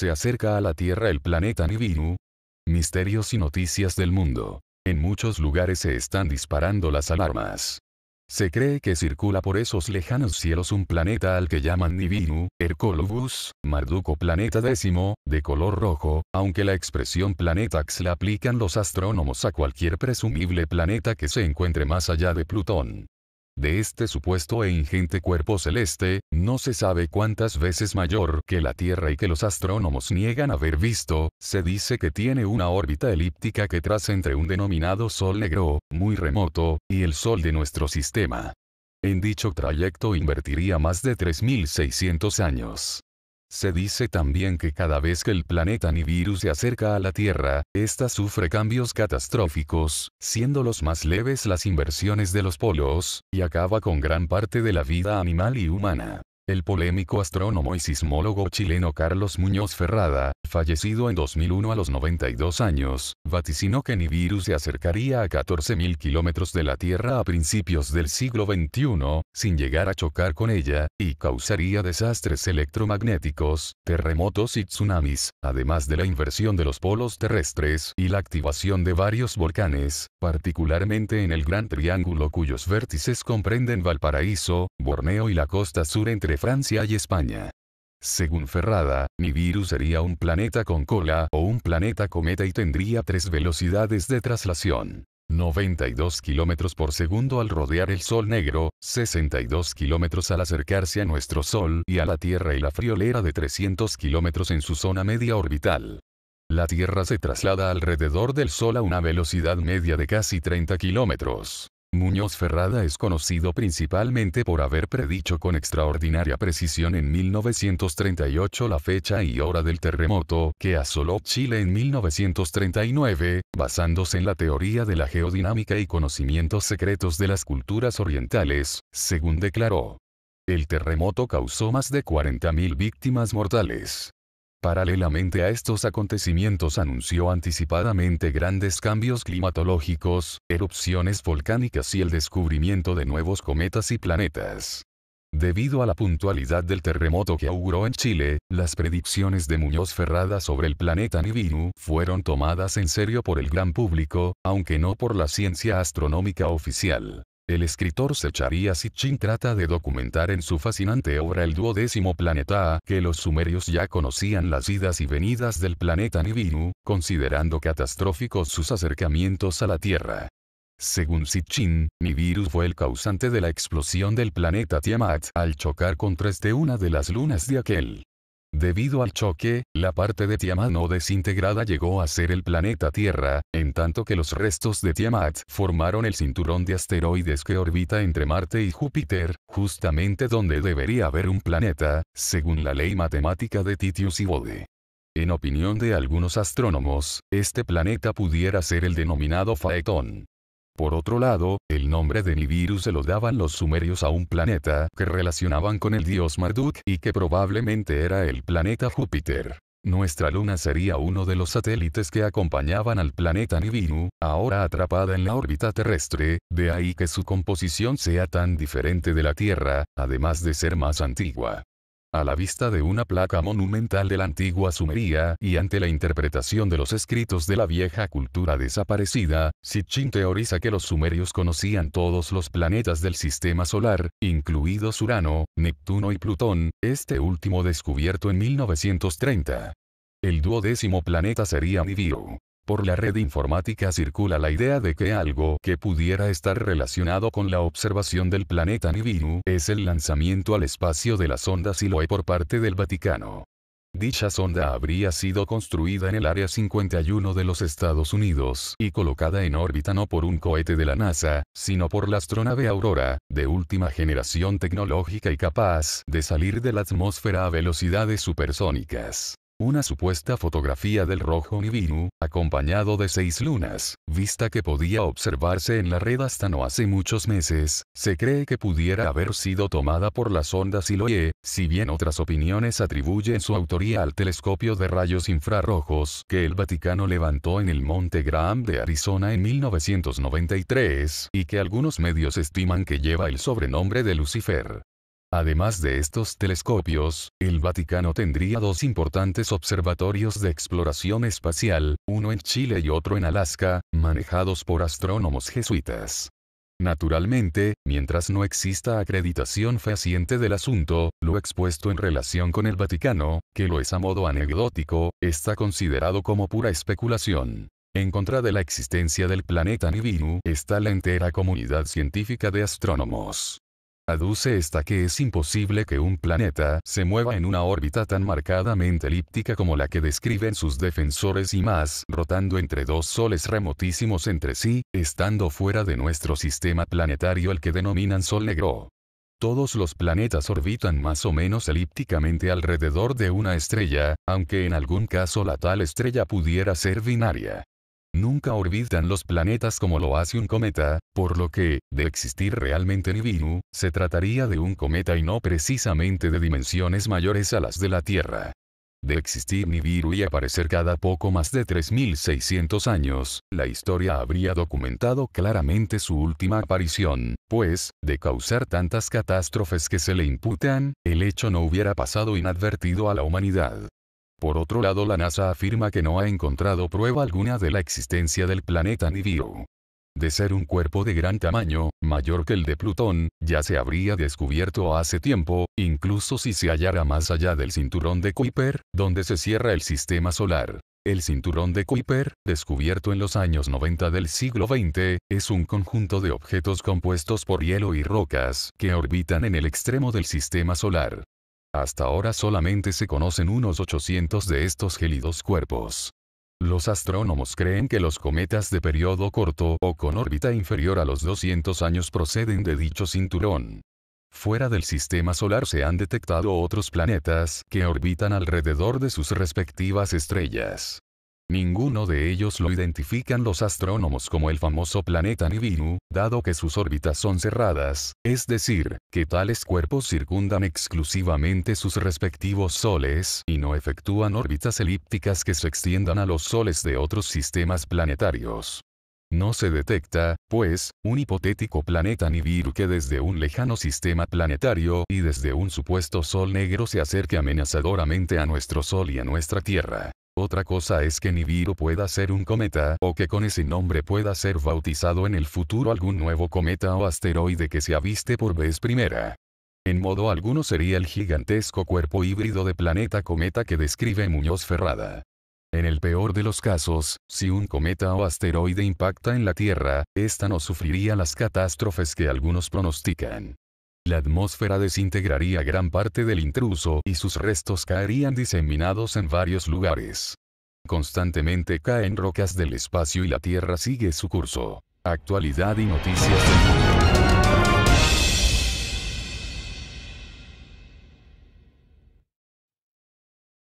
Se acerca a la Tierra el planeta Nibiru. Misterios y noticias del mundo. En muchos lugares se están disparando las alarmas. Se cree que circula por esos lejanos cielos un planeta al que llaman Nibiru, Hercolobus, Marduco planeta décimo, de color rojo, aunque la expresión planetax la aplican los astrónomos a cualquier presumible planeta que se encuentre más allá de Plutón. De este supuesto e ingente cuerpo celeste, no se sabe cuántas veces mayor que la Tierra y que los astrónomos niegan haber visto, se dice que tiene una órbita elíptica que traza entre un denominado Sol negro, muy remoto, y el Sol de nuestro sistema. En dicho trayecto invertiría más de 3.600 años. Se dice también que cada vez que el planeta Nibiru se acerca a la Tierra, ésta sufre cambios catastróficos, siendo los más leves las inversiones de los polos, y acaba con gran parte de la vida animal y humana. El polémico astrónomo y sismólogo chileno Carlos Muñoz Ferrada, fallecido en 2001 a los 92 años, vaticinó que Nibiru se acercaría a 14.000 kilómetros de la Tierra a principios del siglo XXI, sin llegar a chocar con ella, y causaría desastres electromagnéticos, terremotos y tsunamis, además de la inversión de los polos terrestres y la activación de varios volcanes, particularmente en el Gran Triángulo cuyos vértices comprenden Valparaíso, Borneo y la costa sur entre Francia y España. Según Ferrada, virus sería un planeta con cola o un planeta cometa y tendría tres velocidades de traslación. 92 km por segundo al rodear el Sol negro, 62 km al acercarse a nuestro Sol y a la Tierra y la friolera de 300 km en su zona media orbital. La Tierra se traslada alrededor del Sol a una velocidad media de casi 30 kilómetros. Muñoz Ferrada es conocido principalmente por haber predicho con extraordinaria precisión en 1938 la fecha y hora del terremoto que asoló Chile en 1939, basándose en la teoría de la geodinámica y conocimientos secretos de las culturas orientales, según declaró. El terremoto causó más de 40.000 víctimas mortales. Paralelamente a estos acontecimientos anunció anticipadamente grandes cambios climatológicos, erupciones volcánicas y el descubrimiento de nuevos cometas y planetas. Debido a la puntualidad del terremoto que auguró en Chile, las predicciones de Muñoz Ferrada sobre el planeta Nibiru fueron tomadas en serio por el gran público, aunque no por la ciencia astronómica oficial. El escritor Secharia Sitchin trata de documentar en su fascinante obra el duodécimo planeta A que los sumerios ya conocían las idas y venidas del planeta Nibiru, considerando catastróficos sus acercamientos a la Tierra. Según Sitchin, Nibiru fue el causante de la explosión del planeta Tiamat al chocar contra este una de las lunas de aquel. Debido al choque, la parte de Tiamat no desintegrada llegó a ser el planeta Tierra, en tanto que los restos de Tiamat formaron el cinturón de asteroides que orbita entre Marte y Júpiter, justamente donde debería haber un planeta, según la ley matemática de Titius y Bode. En opinión de algunos astrónomos, este planeta pudiera ser el denominado Faetón. Por otro lado, el nombre de Nibiru se lo daban los sumerios a un planeta que relacionaban con el dios Marduk y que probablemente era el planeta Júpiter. Nuestra luna sería uno de los satélites que acompañaban al planeta Nibiru, ahora atrapada en la órbita terrestre, de ahí que su composición sea tan diferente de la Tierra, además de ser más antigua. A la vista de una placa monumental de la antigua Sumería y ante la interpretación de los escritos de la vieja cultura desaparecida, Sitchin teoriza que los sumerios conocían todos los planetas del sistema solar, incluidos Urano, Neptuno y Plutón, este último descubierto en 1930. El duodécimo planeta sería Nibiru. Por la red informática circula la idea de que algo que pudiera estar relacionado con la observación del planeta Nibiru es el lanzamiento al espacio de la sonda Siloe por parte del Vaticano. Dicha sonda habría sido construida en el Área 51 de los Estados Unidos y colocada en órbita no por un cohete de la NASA, sino por la astronave Aurora, de última generación tecnológica y capaz de salir de la atmósfera a velocidades supersónicas una supuesta fotografía del rojo Nibiru, acompañado de seis lunas, vista que podía observarse en la red hasta no hace muchos meses, se cree que pudiera haber sido tomada por las ondas Siloye, si bien otras opiniones atribuyen su autoría al telescopio de rayos infrarrojos que el Vaticano levantó en el Monte Graham de Arizona en 1993 y que algunos medios estiman que lleva el sobrenombre de Lucifer. Además de estos telescopios, el Vaticano tendría dos importantes observatorios de exploración espacial, uno en Chile y otro en Alaska, manejados por astrónomos jesuitas. Naturalmente, mientras no exista acreditación fehaciente del asunto, lo expuesto en relación con el Vaticano, que lo es a modo anecdótico, está considerado como pura especulación. En contra de la existencia del planeta Nibiru está la entera comunidad científica de astrónomos. Aduce esta que es imposible que un planeta se mueva en una órbita tan marcadamente elíptica como la que describen sus defensores y más, rotando entre dos soles remotísimos entre sí, estando fuera de nuestro sistema planetario el que denominan Sol Negro. Todos los planetas orbitan más o menos elípticamente alrededor de una estrella, aunque en algún caso la tal estrella pudiera ser binaria. Nunca orbitan los planetas como lo hace un cometa, por lo que, de existir realmente Nibiru, se trataría de un cometa y no precisamente de dimensiones mayores a las de la Tierra. De existir Nibiru y aparecer cada poco más de 3.600 años, la historia habría documentado claramente su última aparición, pues, de causar tantas catástrofes que se le imputan, el hecho no hubiera pasado inadvertido a la humanidad. Por otro lado la NASA afirma que no ha encontrado prueba alguna de la existencia del planeta Nibiru. De ser un cuerpo de gran tamaño, mayor que el de Plutón, ya se habría descubierto hace tiempo, incluso si se hallara más allá del cinturón de Kuiper, donde se cierra el sistema solar. El cinturón de Kuiper, descubierto en los años 90 del siglo XX, es un conjunto de objetos compuestos por hielo y rocas que orbitan en el extremo del sistema solar. Hasta ahora solamente se conocen unos 800 de estos gélidos cuerpos. Los astrónomos creen que los cometas de periodo corto o con órbita inferior a los 200 años proceden de dicho cinturón. Fuera del sistema solar se han detectado otros planetas que orbitan alrededor de sus respectivas estrellas. Ninguno de ellos lo identifican los astrónomos como el famoso planeta Nibiru, dado que sus órbitas son cerradas, es decir, que tales cuerpos circundan exclusivamente sus respectivos soles y no efectúan órbitas elípticas que se extiendan a los soles de otros sistemas planetarios. No se detecta, pues, un hipotético planeta Nibiru que desde un lejano sistema planetario y desde un supuesto Sol negro se acerque amenazadoramente a nuestro Sol y a nuestra Tierra. Otra cosa es que Nibiru pueda ser un cometa o que con ese nombre pueda ser bautizado en el futuro algún nuevo cometa o asteroide que se aviste por vez primera. En modo alguno sería el gigantesco cuerpo híbrido de planeta-cometa que describe Muñoz Ferrada. En el peor de los casos, si un cometa o asteroide impacta en la Tierra, ésta no sufriría las catástrofes que algunos pronostican la atmósfera desintegraría gran parte del intruso y sus restos caerían diseminados en varios lugares. Constantemente caen rocas del espacio y la Tierra sigue su curso. Actualidad y noticias del mundo.